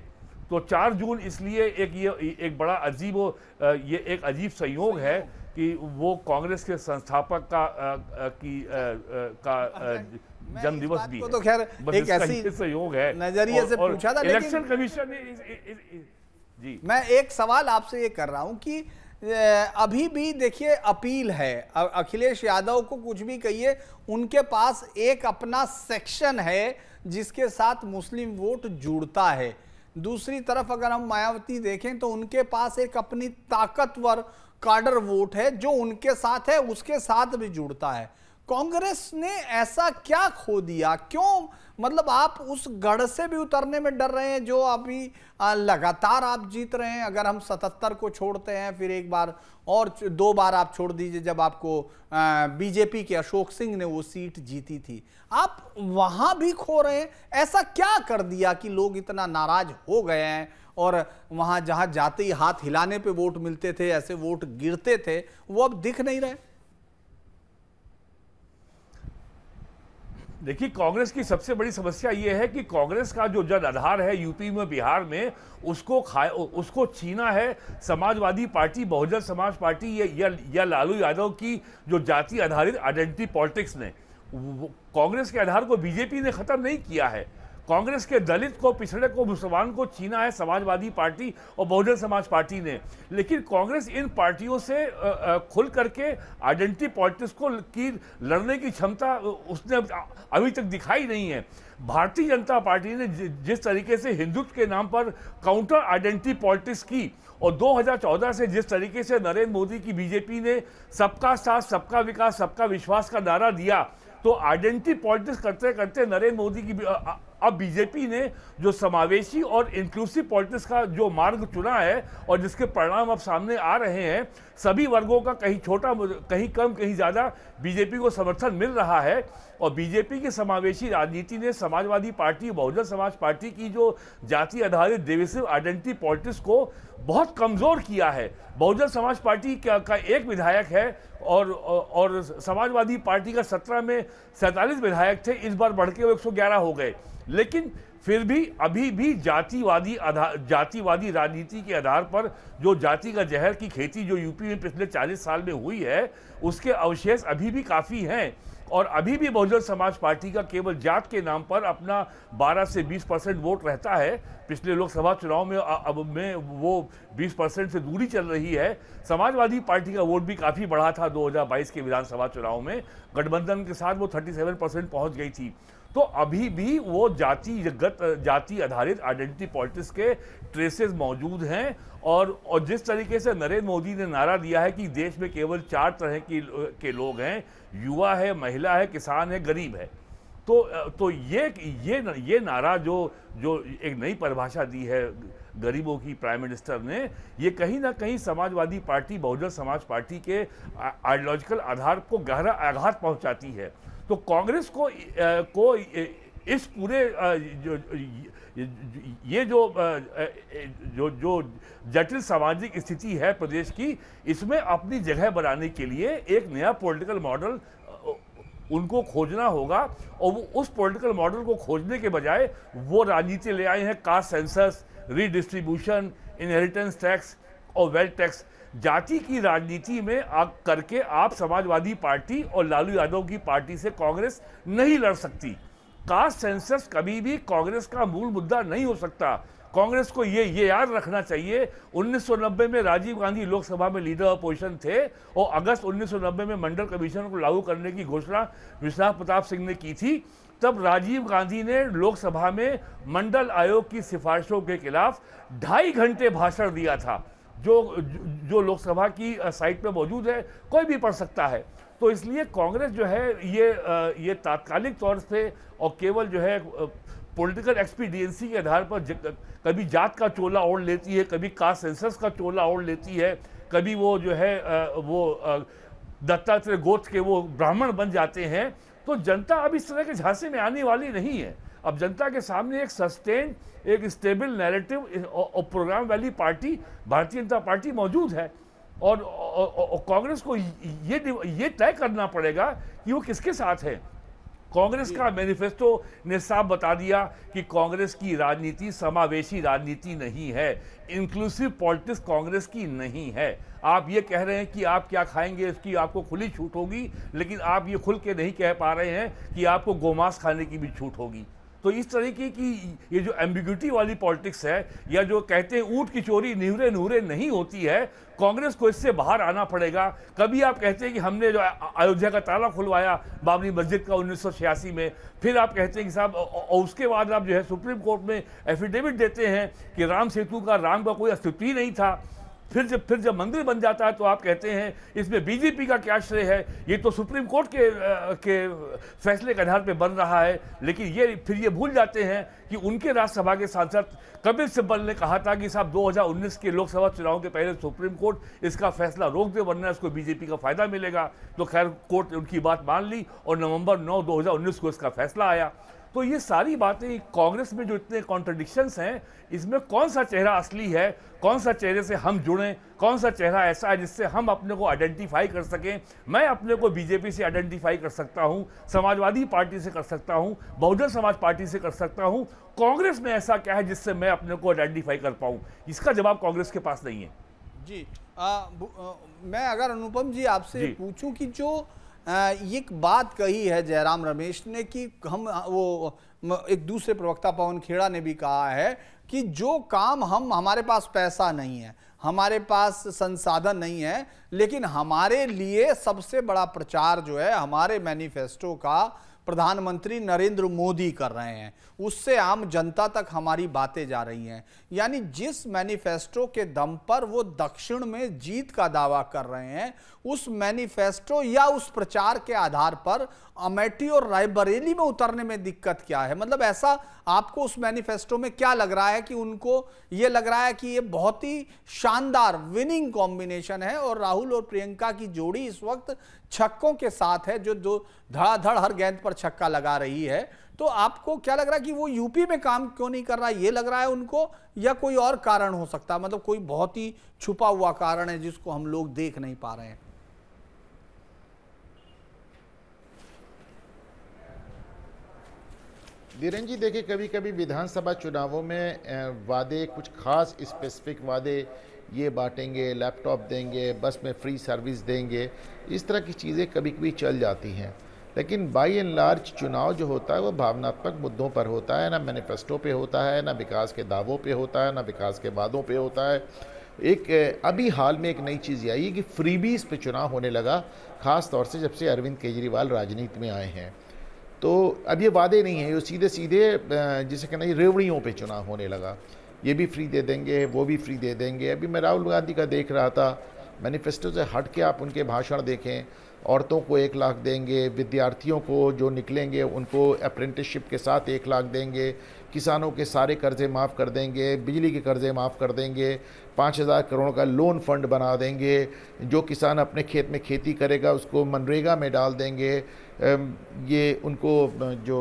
तो चार जून इसलिए एक ये एक बड़ा अजीब ये एक अजीब संयोग है कि वो कांग्रेस के संस्थापक का आ, की आ, का अच्छा, जन्मदिवस भी तो खैर एक ऐसी संयोग है नजरिए से पूछा था इलेक्शन कमीशन ने इस, इस, इस, इस, जी मैं एक सवाल आपसे ये कर रहा हूँ कि अभी भी देखिए अपील है अखिलेश यादव को कुछ भी कहिए उनके पास एक अपना सेक्शन है जिसके साथ मुस्लिम वोट जुड़ता है दूसरी तरफ अगर हम मायावती देखें तो उनके पास एक अपनी ताकतवर कार्डर वोट है जो उनके साथ है उसके साथ भी जुड़ता है कांग्रेस ने ऐसा क्या खो दिया क्यों मतलब आप उस गढ़ से भी उतरने में डर रहे हैं जो अभी लगातार आप जीत रहे हैं अगर हम सतहत्तर को छोड़ते हैं फिर एक बार और दो बार आप छोड़ दीजिए जब आपको बीजेपी के अशोक सिंह ने वो सीट जीती थी आप वहाँ भी खो रहे हैं ऐसा क्या कर दिया कि लोग इतना नाराज हो गए हैं और वहाँ जहाँ जाते ही हाथ हिलाने पे वोट मिलते थे ऐसे वोट गिरते थे वो अब दिख नहीं रहे देखिए कांग्रेस की सबसे बड़ी समस्या ये है कि कांग्रेस का जो जन आधार है यूपी में बिहार में उसको खा उसको छीना है समाजवादी पार्टी बहुजन समाज पार्टी या या, या लालू यादव की जो जाति आधारित आइडेंटिटी पॉलिटिक्स ने कांग्रेस के आधार को बीजेपी ने ख़त्म नहीं किया है कांग्रेस के दलित को पिछड़े को मुसलमान को छीना है समाजवादी पार्टी और बहुजन समाज पार्टी ने लेकिन कांग्रेस इन पार्टियों से खुल करके आइडेंटिटी पॉलिटिक्स को की लड़ने की क्षमता उसने अभी तक दिखाई नहीं है भारतीय जनता पार्टी ने जिस तरीके से हिंदुत्व के नाम पर काउंटर आइडेंटिटी पॉलिटिक्स की और 2014 से जिस तरीके से नरेंद्र मोदी की बीजेपी ने सबका साथ सबका विकास सबका विश्वास का नारा दिया तो आइडेंटिटी पॉलिटिक्स करते करते नरेंद्र मोदी की अब बीजेपी ने जो समावेशी और इंक्लूसिव पॉलिटिक्स का जो मार्ग चुना है और जिसके परिणाम अब सामने आ रहे हैं सभी वर्गों का कहीं छोटा कहीं कम कहीं ज़्यादा बीजेपी को समर्थन मिल रहा है और बीजेपी की समावेशी राजनीति ने समाजवादी पार्टी बहुजन समाज पार्टी की जो जाति आधारित डिविसिव आइडेंटिटी पॉलिटिक्स को बहुत कमज़ोर किया है बहुजन समाज पार्टी का, का एक विधायक है और और समाजवादी पार्टी का सत्रह में सैंतालीस विधायक थे इस बार बढ़ के वो एक हो गए लेकिन फिर भी अभी भी जातिवादी आधार जातिवादी राजनीति के आधार पर जो जाति का जहर की खेती जो यूपी में पिछले 40 साल में हुई है उसके अवशेष अभी भी काफ़ी हैं और अभी भी बहुजन समाज पार्टी का केवल जात के नाम पर अपना 12 से 20 परसेंट वोट रहता है पिछले लोकसभा चुनाव में अब में वो 20 परसेंट से दूरी चल रही है समाजवादी पार्टी का वोट भी काफ़ी बढ़ा था 2022 के विधानसभा चुनाव में गठबंधन के साथ वो 37 परसेंट पहुँच गई थी तो अभी भी वो जाति जगत जाति आधारित आइडेंटिटी पॉलिटिक्स के ट्रेसेस मौजूद हैं और और जिस तरीके से नरेंद्र मोदी ने नारा दिया है कि देश में केवल चार तरह की के लोग हैं युवा है महिला है किसान है गरीब है तो तो ये ये ये नारा जो जो एक नई परिभाषा दी है गरीबों की प्राइम मिनिस्टर ने ये कहीं ना कहीं समाजवादी पार्टी बहुजन समाज पार्टी के आइडियोलॉजिकल आधार को गहरा आघात पहुंचाती है तो कांग्रेस को आ, को इस पूरे आ, जो, ये जो जो जो जटिल सामाजिक स्थिति है प्रदेश की इसमें अपनी जगह बनाने के लिए एक नया पॉलिटिकल मॉडल उनको खोजना होगा और वो उस पॉलिटिकल मॉडल को खोजने के बजाय वो राजनीति ले आए हैं caste census redistribution inheritance tax और वेल्थ टैक्स जाति की राजनीति में आ करके आप समाजवादी पार्टी और लालू यादव की पार्टी से कांग्रेस नहीं लड़ सकती कास्ट सेंसस कभी भी कांग्रेस का मूल मुद्दा नहीं हो सकता कांग्रेस को ये ये याद रखना चाहिए 1990 में राजीव गांधी लोकसभा में लीडर अपोजिशन थे और अगस्त 1990 में मंडल कमीशन को लागू करने की घोषणा विश्वनाथ प्रताप सिंह ने की थी तब राजीव गांधी ने लोकसभा में मंडल आयोग की सिफारिशों के खिलाफ ढाई घंटे भाषण दिया था जो जो लोकसभा की साइट पे मौजूद है कोई भी पढ़ सकता है तो इसलिए कांग्रेस जो है ये ये तात्कालिक तौर से और केवल जो है पॉलिटिकल एक्सपीडियंसी के आधार पर कभी जात का चोला ओढ़ लेती है कभी कास्ट सेंसस का चोला ओढ़ लेती है कभी वो जो है वो दत्तात्रेय गोत्र के वो ब्राह्मण बन जाते हैं तो जनता अब इस तरह के झांसे में आने वाली नहीं है अब जनता के सामने एक सस्टेन एक स्टेबल नैरेटिव और प्रोग्राम वाली पार्टी भारतीय जनता पार्टी मौजूद है और, कांग्रेस को ये ये तय करना पड़ेगा कि वो किसके साथ है कांग्रेस का मैनिफेस्टो ने साफ बता दिया कि कांग्रेस की राजनीति समावेशी राजनीति नहीं है इंक्लूसिव पॉलिटिक्स कांग्रेस की नहीं है आप ये कह रहे हैं कि आप क्या खाएंगे इसकी आपको खुली छूट होगी लेकिन आप ये खुल के नहीं कह पा रहे हैं कि आपको गोमांस खाने की भी छूट होगी तो इस तरीके की ये जो एम्बिग्यूटी वाली पॉलिटिक्स है या जो कहते हैं ऊँट की चोरी नूरे नूरे नहीं होती है कांग्रेस को इससे बाहर आना पड़ेगा कभी आप कहते हैं कि हमने जो अयोध्या का ताला खुलवाया बाबरी मस्जिद का उन्नीस में फिर आप कहते हैं कि साहब और उसके बाद आप जो है सुप्रीम कोर्ट में एफिडेविट देते हैं कि राम सेतु का राम का कोई अस्तित्व ही नहीं था फिर जब फिर जब मंदिर बन जाता है तो आप कहते हैं इसमें बीजेपी का क्या श्रेय है ये तो सुप्रीम कोर्ट के आ, के फैसले के आधार पर बन रहा है लेकिन ये फिर ये भूल जाते हैं कि उनके राज्यसभा के सांसद कपिल सिब्बल ने कहा था कि साहब 2019 के लोकसभा चुनाव के पहले सुप्रीम कोर्ट इसका फैसला रोक दे वरना इसको बीजेपी का फायदा मिलेगा तो खैर कोर्ट ने उनकी बात मान ली और नवंबर नौ 2019 को इसका फैसला आया तो ये सारी बातें कांग्रेस में जो इतने कॉन्ट्रडिक्शंस हैं इसमें कौन सा चेहरा असली है कौन सा चेहरे से हम जुड़ें कौन सा चेहरा ऐसा है जिससे हम अपने को आइडेंटिफाई कर सकें मैं अपने को बीजेपी से आइडेंटिफाई कर सकता हूं समाजवादी पार्टी से कर सकता हूं बहुजन समाज पार्टी से कर सकता हूं कांग्रेस में ऐसा क्या है जिससे मैं अपने को आइडेंटिफाई कर पाऊँ इसका जवाब कांग्रेस के पास नहीं है जी आ, आ, मैं अगर अनुपम जी आपसे पूछूँ कि जो एक बात कही है जयराम रमेश ने कि हम वो एक दूसरे प्रवक्ता पवन खेड़ा ने भी कहा है कि जो काम हम हमारे पास पैसा नहीं है हमारे पास संसाधन नहीं है लेकिन हमारे लिए सबसे बड़ा प्रचार जो है हमारे मैनिफेस्टो का प्रधानमंत्री नरेंद्र मोदी कर रहे हैं उससे आम जनता तक हमारी बातें जा रही हैं यानी जिस मैनिफेस्टो के दम पर वो दक्षिण में जीत का दावा कर रहे हैं उस मैनिफेस्टो या उस प्रचार के आधार पर अमेठी और रायबरेली में उतरने में दिक्कत क्या है मतलब ऐसा आपको उस मैनिफेस्टो में क्या लग रहा है कि उनको ये लग रहा है कि ये बहुत ही शानदार विनिंग कॉम्बिनेशन है और राहुल और प्रियंका की जोड़ी इस वक्त छक्कों के साथ है जो जो धड़ाधड़ हर गेंद पर छक्का लगा रही है तो आपको क्या लग रहा है कि वो यूपी में काम क्यों नहीं कर रहा ये लग रहा है उनको या कोई और कारण हो सकता है मतलब कोई बहुत ही छुपा हुआ कारण है जिसको हम लोग देख नहीं पा रहे हैं धीरेन जी देखिए कभी कभी विधानसभा चुनावों में वादे कुछ खास स्पेसिफिक वादे ये बांटेंगे लैपटॉप देंगे बस में फ्री सर्विस देंगे इस तरह की चीज़ें कभी कभी चल जाती हैं लेकिन बाई एंड लार्ज चुनाव जो होता है वो भावनात्मक मुद्दों पर होता है ना मैनिफेस्टो पे होता है ना विकास के दावों पे होता है ना विकास के वादों पे होता है एक अभी हाल में एक नई चीज़ आई है कि फ्रीबीज पे चुनाव होने लगा ख़ास तौर से जब से अरविंद केजरीवाल राजनीति में आए हैं तो अब ये वादे नहीं है ये सीधे सीधे जिसे कहना ये रेवड़ियों पे चुनाव होने लगा ये भी फ्री दे देंगे वो भी फ्री दे देंगे अभी मैं राहुल गांधी का देख रहा था मैनिफेस्टो से हट के आप उनके भाषण देखें औरतों को एक लाख देंगे विद्यार्थियों को जो निकलेंगे उनको अप्रेंटिसशिप के साथ एक लाख देंगे किसानों के सारे कर्ज़े माफ़ कर देंगे बिजली के कर्ज़े माफ़ कर देंगे पाँच हज़ार करोड़ का लोन फंड बना देंगे जो किसान अपने खेत में खेती करेगा उसको मनरेगा में डाल देंगे ये उनको जो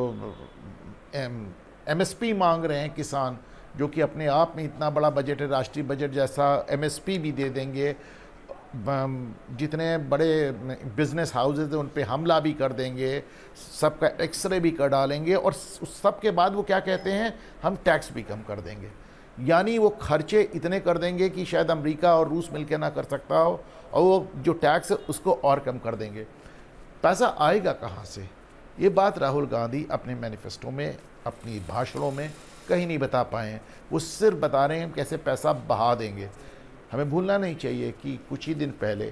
एमएसपी मांग रहे हैं किसान जो कि अपने आप में इतना बड़ा बजट है राष्ट्रीय बजट जैसा एमएसपी भी दे देंगे जितने बड़े बिजनेस हाउसेज हैं उन पर हमला भी कर देंगे सबका एक्सरे भी कर डालेंगे और उस सब के बाद वो क्या कहते हैं हम टैक्स भी कम कर देंगे यानी वो खर्चे इतने कर देंगे कि शायद अमेरिका और रूस मिलकर ना कर सकता हो और वो जो टैक्स है उसको और कम कर देंगे पैसा आएगा कहाँ से ये बात राहुल गांधी अपने मैनिफेस्टो में अपनी भाषणों में कहीं नहीं बता पाए हैं वो सिर्फ बता रहे हैं हम कैसे पैसा बहा देंगे हमें भूलना नहीं चाहिए कि कुछ ही दिन पहले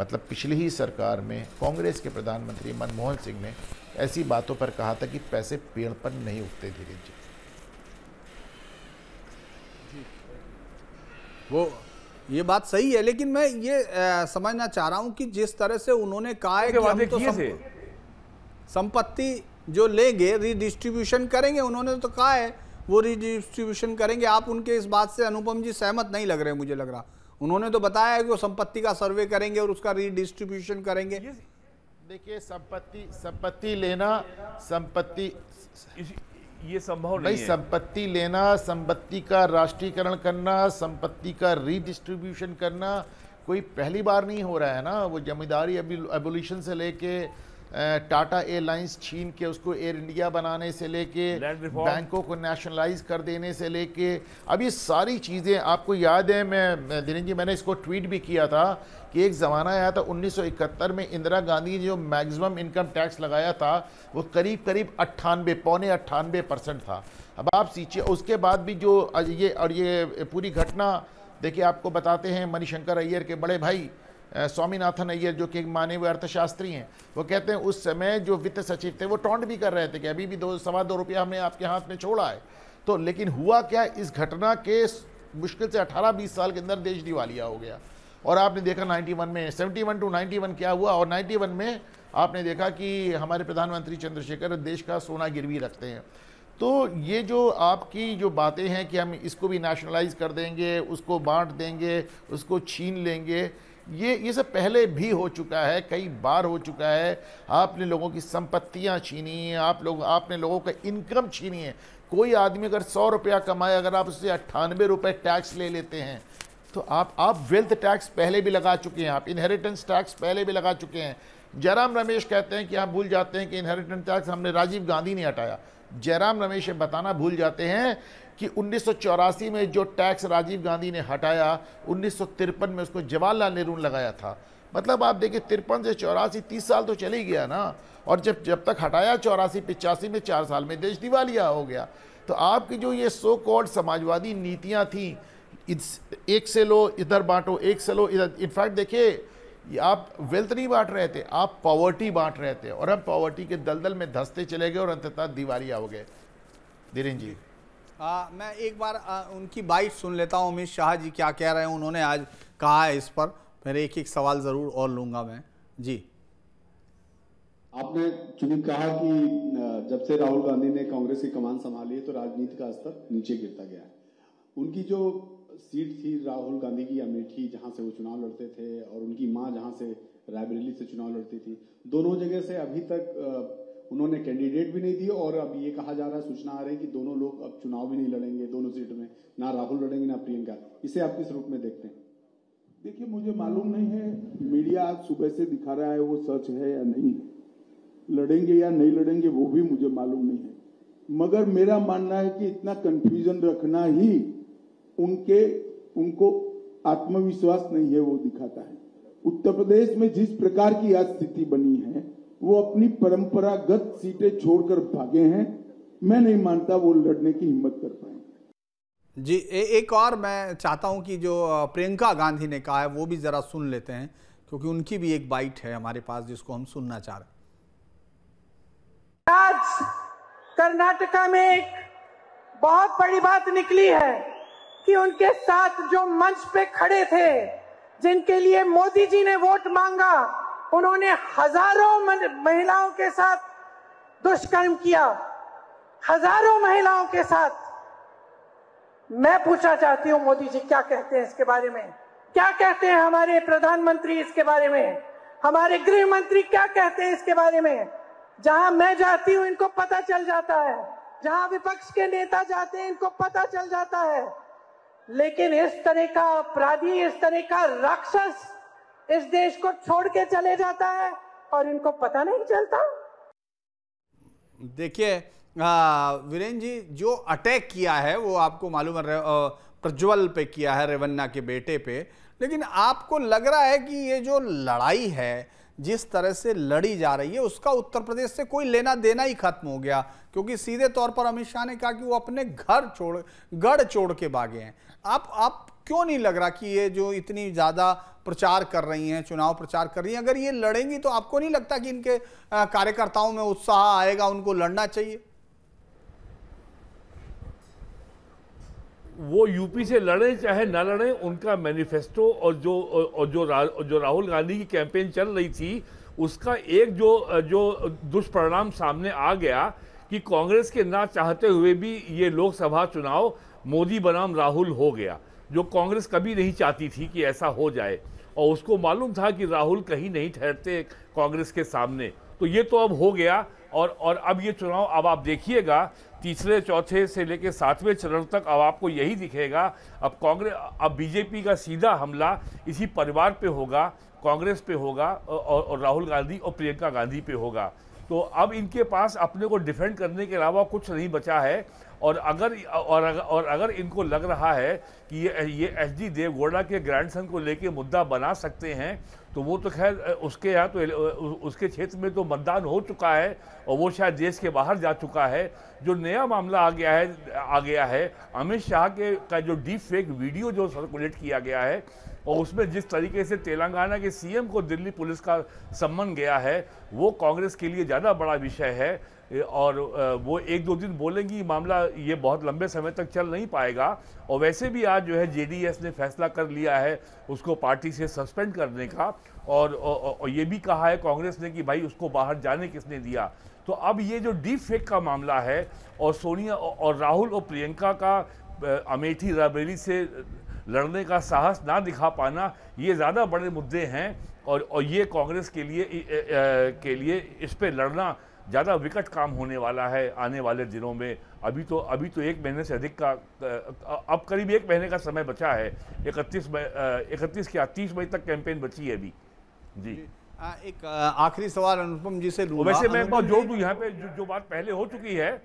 मतलब पिछली ही सरकार में कांग्रेस के प्रधानमंत्री मनमोहन सिंह ने ऐसी बातों पर कहा था कि पैसे पेड़ पर नहीं उगते धीरे जी वो ये बात सही है लेकिन मैं ये समझना चाह रहा हूं कि जिस तरह से उन्होंने कहा है कि हम तो संपत्ति जो लेंगे रिडिस्ट्रीब्यूशन करेंगे उन्होंने तो कहा है वो रिडिस्ट्रीब्यूशन करेंगे आप उनके इस बात से अनुपम जी सहमत नहीं लग रहे मुझे लग रहा उन्होंने तो बताया है कि वो संपत्ति का सर्वे करेंगे और उसका रिडिस्ट्रीब्यूशन करेंगे देखिए संपत्ति संपत्ति लेना संपत्ति ये संभव नहीं है संपत्ति लेना संपत्ति का राष्ट्रीयकरण करना संपत्ति का रीडिस्ट्रीब्यूशन करना कोई पहली बार नहीं हो रहा है ना वो जमींदारी एबोल्यूशन से लेके टाटा एयरलाइंस छीन के उसको एयर इंडिया बनाने से लेके बैंकों को नेशनलाइज कर देने से लेके अब ये सारी चीज़ें आपको याद है मैं दिनेश जी मैंने इसको ट्वीट भी किया था कि एक ज़माना आया था 1971 में इंदिरा गांधी ने जो मैक्सिमम इनकम टैक्स लगाया था वो करीब करीब अट्ठानबे पौने अट्ठानबे परसेंट था अब आप सीचिए उसके बाद भी जो ये और ये पूरी घटना देखिए आपको बताते हैं मणिशंकर अय्यर के बड़े भाई स्वामीनाथन अय्यर जो कि माने हुए अर्थशास्त्री हैं वो कहते हैं उस समय जो वित्त सचिव थे वो टॉन्ट भी कर रहे थे कि अभी भी दो सवा दो रुपया हमने आपके हाथ में छोड़ा है तो लेकिन हुआ क्या इस घटना के मुश्किल से 18-20 साल के अंदर देश दिवालिया हो गया और आपने देखा 91 में 71 टू वन क्या हुआ और 91 में आपने देखा कि हमारे प्रधानमंत्री चंद्रशेखर देश का सोना गिरवी रखते हैं तो ये जो आपकी जो बातें हैं कि हम इसको भी नेशनलाइज कर देंगे उसको बांट देंगे उसको छीन लेंगे ये ये सब पहले भी हो चुका है कई बार हो चुका है आपने लोगों की संपत्तियां छीनी हैं आप लोग आपने लोगों का इनकम छीनी है कोई आदमी अगर सौ रुपया कमाए अगर आप उससे अट्ठानवे रुपये टैक्स ले लेते हैं तो आप आप वेल्थ टैक्स पहले भी लगा चुके हैं आप इनहेरिटेंस टैक्स पहले भी लगा चुके हैं जयराम रमेश कहते हैं कि आप भूल जाते हैं कि इनहेरिटेंस टैक्स हमने राजीव गांधी ने हटाया जयराम रमेश ये बताना भूल जाते हैं कि उन्नीस में जो टैक्स राजीव गांधी ने हटाया उन्नीस में उसको जवाहरलाल नेहरू ने लगाया था मतलब आप देखिए तिरपन से चौरासी तीस साल तो चले गया ना और जब जब तक हटाया चौरासी पिचासी में चार साल में देश दिवालिया हो गया तो आपकी जो ये सो कॉल्ड समाजवादी नीतियाँ थीं एक से लो इधर बांटो एक से लो इधर इनफैक्ट देखिए आप वेल्थ नहीं बांट रहे थे आप पॉवर्टी बांट रहे थे और हम पॉवर्टी के दलदल में धंसते चले गए और अंततः दिवालिया हो गए धीरेन्द्र जी आ, मैं एक बार आ, उनकी बाइट सुन लेता हूँ अमित शाह जी क्या कह रहे हैं उन्होंने आज कहा है इस पर फिर एक एक सवाल ज़रूर और लूंगा मैं जी आपने चूंकि कहा कि जब से राहुल गांधी ने कांग्रेस की कमान संभाली है तो राजनीति का स्तर नीचे गिरता गया है उनकी जो सीट थी राहुल गांधी की अमेठी जहाँ से वो चुनाव लड़ते थे और उनकी माँ जहाँ से रायबरेली से चुनाव लड़ती थी दोनों जगह से अभी तक उन्होंने कैंडिडेट भी नहीं दिए और अब ये कहा जा रहा है सूचना आ रही है कि दोनों लोग अब चुनाव भी नहीं लड़ेंगे दोनों सीट में ना राहुल लड़ेंगे ना प्रियंका इसे आप किस रूप में देखते हैं देखिए मुझे मालूम नहीं है मीडिया आज सुबह से दिखा रहा है वो सच है या नहीं लड़ेंगे या नहीं लड़ेंगे वो भी मुझे मालूम नहीं है मगर मेरा मानना है कि इतना कंफ्यूजन रखना ही उनके उनको आत्मविश्वास नहीं है वो दिखाता है उत्तर प्रदेश में जिस प्रकार की आज स्थिति बनी है वो अपनी परंपरागत सीटें छोड़कर भागे हैं मैं नहीं मानता वो लड़ने की हिम्मत कर पाए जी ए, एक और मैं चाहता हूं कि जो प्रियंका गांधी ने कहा है वो भी जरा सुन लेते हैं क्योंकि उनकी भी एक बाइट है हमारे पास जिसको हम सुनना चाह रहे आज कर्नाटका में एक बहुत बड़ी बात निकली है कि उनके साथ जो मंच पे खड़े थे जिनके लिए मोदी जी ने वोट मांगा उन्होंने हजारों महिलाओं के साथ दुष्कर्म किया हजारों महिलाओं के साथ मैं पूछना चाहती हूं मोदी जी क्या कहते हैं इसके बारे में क्या कहते हैं हमारे प्रधानमंत्री इसके बारे में हमारे गृह मंत्री क्या कहते हैं इसके बारे में जहां मैं जाती हूं इनको पता चल जाता है जहां विपक्ष के नेता जाते हैं इनको पता चल जाता है लेकिन इस तरह का अपराधी इस तरह का राक्षस इस देश को छोड़ के चले जाता है और इनको पता नहीं चलता देखिए वीरेन जी जो अटैक किया है वो आपको मालूम है प्रज्वल पे किया है रेवन्ना के बेटे पे लेकिन आपको लग रहा है कि ये जो लड़ाई है जिस तरह से लड़ी जा रही है उसका उत्तर प्रदेश से कोई लेना देना ही खत्म हो गया क्योंकि सीधे तौर पर अमित शाह ने कहा कि वो अपने घर छोड़ गढ़ छोड़ के भागे हैं आप आप क्यों नहीं लग रहा कि ये जो इतनी ज़्यादा प्रचार कर रही हैं चुनाव प्रचार कर रही हैं अगर ये लड़ेंगी तो आपको नहीं लगता कि इनके कार्यकर्ताओं में उत्साह आएगा उनको लड़ना चाहिए वो यूपी से लड़े चाहे ना लड़े उनका मैनिफेस्टो और जो और जो रा, जो राहुल गांधी की कैंपेन चल रही थी उसका एक जो जो दुष्परिणाम सामने आ गया कि कांग्रेस के ना चाहते हुए भी ये लोकसभा चुनाव मोदी बनाम राहुल हो गया जो कांग्रेस कभी नहीं चाहती थी कि ऐसा हो जाए और उसको मालूम था कि राहुल कहीं नहीं ठहरते कांग्रेस के सामने तो ये तो अब हो गया और और अब ये चुनाव अब आप देखिएगा तीसरे चौथे से लेकर सातवें चरण तक अब आपको यही दिखेगा अब कांग्रेस अब बीजेपी का सीधा हमला इसी परिवार पे होगा कांग्रेस पे होगा और, और राहुल गांधी और प्रियंका गांधी पे होगा तो अब इनके पास अपने को डिफेंड करने के अलावा कुछ नहीं बचा है और अगर और अगर, और अगर इनको लग रहा है कि ये ये एच डी देवगौड़ा के ग्रैंडसन को लेके मुद्दा बना सकते हैं तो वो तो खैर उसके यहाँ तो उसके क्षेत्र में तो मतदान हो चुका है और वो शायद देश के बाहर जा चुका है जो नया मामला आ गया है आ गया है अमित शाह के का जो डीप फेक वीडियो जो सर्कुलेट किया गया है और उसमें जिस तरीके से तेलंगाना के सीएम को दिल्ली पुलिस का सम्मन गया है वो कांग्रेस के लिए ज़्यादा बड़ा विषय है और वो एक दो दिन बोलेंगी मामला ये बहुत लंबे समय तक चल नहीं पाएगा और वैसे भी आज जो है जेडीएस ने फैसला कर लिया है उसको पार्टी से सस्पेंड करने का और, और, ये भी कहा है कांग्रेस ने कि भाई उसको बाहर जाने किसने दिया तो अब ये जो डीप फेक का मामला है और सोनिया और राहुल और प्रियंका का अमेठी रबेली से लड़ने का साहस ना दिखा पाना ये ज़्यादा बड़े मुद्दे हैं और और ये कांग्रेस के लिए ए, ए, ए, के लिए इस पर लड़ना ज़्यादा विकट काम होने वाला है आने वाले दिनों में अभी तो अभी तो एक महीने से अधिक का अब करीब एक महीने का समय बचा है इकतीस मई इकतीस क्या तीस मई तक कैंपेन बची है अभी जी एक आखिरी सवाल अनुपम जी से वैसे मैं बहुत जोड़ दूँ यहाँ पे जो, जो बात पहले हो चुकी है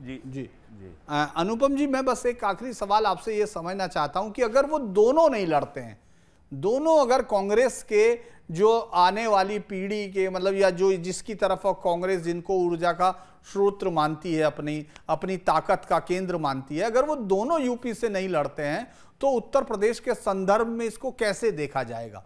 जी जी जी अनुपम जी मैं बस एक आखिरी सवाल आपसे ये समझना चाहता हूँ कि अगर वो दोनों नहीं लड़ते हैं दोनों अगर कांग्रेस के जो आने वाली पीढ़ी के मतलब या जो जिसकी तरफ कांग्रेस जिनको ऊर्जा का स्रोत मानती है अपनी अपनी ताकत का केंद्र मानती है अगर वो दोनों यूपी से नहीं लड़ते हैं तो उत्तर प्रदेश के संदर्भ में इसको कैसे देखा जाएगा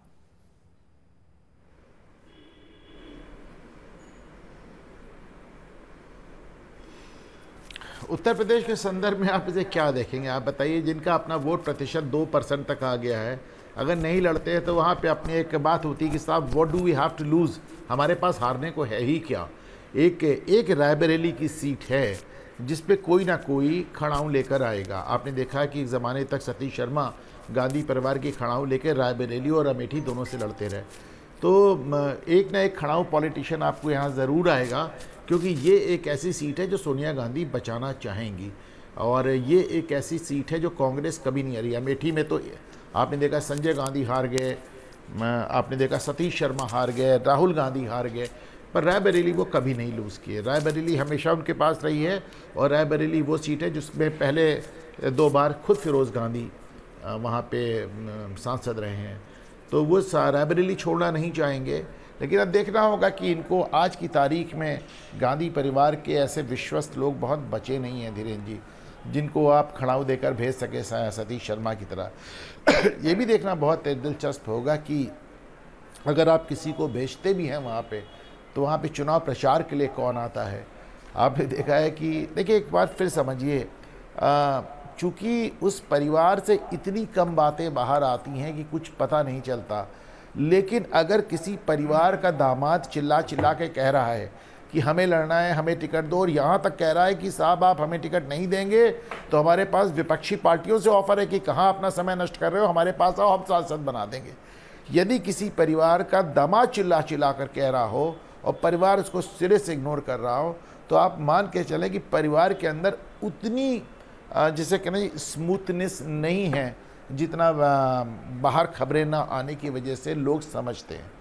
उत्तर प्रदेश के संदर्भ में आप इसे क्या देखेंगे आप बताइए जिनका अपना वोट प्रतिशत दो परसेंट तक आ गया है अगर नहीं लड़ते हैं तो वहाँ पे अपनी एक बात होती है कि साहब what do we have to lose हमारे पास हारने को है ही क्या एक एक रायबरेली की सीट है जिस पे कोई ना कोई खड़ाऊँ लेकर आएगा आपने देखा कि एक ज़माने तक सतीश शर्मा गांधी परिवार की खड़ाऊँ लेकर रायबरेली और अमेठी दोनों से लड़ते रहे तो एक ना एक खड़ाऊँ पॉलिटिशियन आपको यहाँ ज़रूर आएगा क्योंकि ये एक ऐसी सीट है जो सोनिया गांधी बचाना चाहेंगी और ये एक ऐसी सीट है जो कांग्रेस कभी नहीं आ रही अमेठी में तो आपने देखा संजय गांधी हार गए आपने देखा सतीश शर्मा हार गए राहुल गांधी हार गए पर रायबरेली वो कभी नहीं लूज़ किए रायबरेली हमेशा उनके पास रही है और रायबरेली वो सीट है जिसमें पहले दो बार खुद फिरोज़ गांधी वहाँ पे सांसद रहे हैं तो वो रायबरेली छोड़ना नहीं चाहेंगे लेकिन अब देखना होगा कि इनको आज की तारीख में गांधी परिवार के ऐसे विश्वस्त लोग बहुत बचे नहीं हैं धीरेन्द्र जी जिनको आप खड़ाऊ देकर भेज सके सतीश शर्मा की तरह ये भी देखना बहुत दिलचस्प होगा कि अगर आप किसी को भेजते भी हैं वहाँ पे तो वहाँ पे चुनाव प्रचार के लिए कौन आता है आपने देखा है कि देखिए एक बार फिर समझिए चूँकि उस परिवार से इतनी कम बातें बाहर आती हैं कि कुछ पता नहीं चलता लेकिन अगर किसी परिवार का दामाद चिल्ला चिल्ला के कह रहा है कि हमें लड़ना है हमें टिकट दो और यहाँ तक कह रहा है कि साहब आप हमें टिकट नहीं देंगे तो हमारे पास विपक्षी पार्टियों से ऑफर है कि कहाँ अपना समय नष्ट कर रहे हो हमारे पास आओ हम सांसद बना देंगे यदि किसी परिवार का दमा चिल्ला चिल्ला कर कह रहा हो और परिवार उसको सिरे से इग्नोर कर रहा हो तो आप मान के चलें कि परिवार के अंदर उतनी जिसे कहना स्मूथनेस नहीं है जितना बाहर खबरें ना आने की वजह से लोग समझते हैं